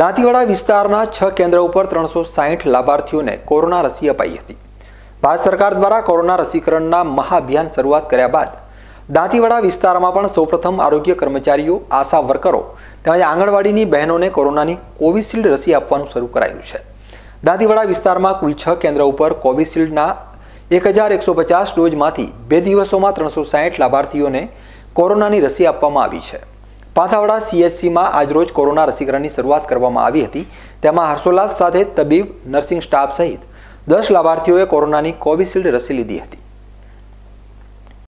દાંતીવાડા વિસ્તારના છ કેન્દ્ર ઉપર ત્રણસો સાહીઠ લાભાર્થીઓને કોરોના રસી અપાઈ હતી ભારત સરકાર દ્વારા કોરોના રસીકરણના મહાઅભિયાન શરૂઆત કર્યા બાદ દાંતીવાડા વિસ્તારમાં પણ સૌપ્રથમ આરોગ્ય કર્મચારીઓ આશા વર્કરો તેમજ આંગણવાડીની બહેનોને કોરોનાની કોવિશિલ્ડ રસી આપવાનું શરૂ કરાયું છે દાંતીવાડા વિસ્તારમાં કુલ છ કેન્દ્ર ઉપર કોવિશિલ્ડના એક હજાર એકસો પચાસ ડોઝમાંથી બે દિવસોમાં ત્રણસો સાહીઠ લાભાર્થીઓને કોરોનાની રસી આપવામાં આવી છે પાથાવડા સીએચસીમાં આજરોજ કોરોના રસીકરણની શરૂઆત કરવામાં આવી હતી તેમાં હર્ષોલ્લાસ સાથે તબીબ નર્સિંગ સ્ટાફ સહિત દસ લાભાર્થીઓએ કોરોનાની કોવિશિલ્ડ રસી લીધી હતી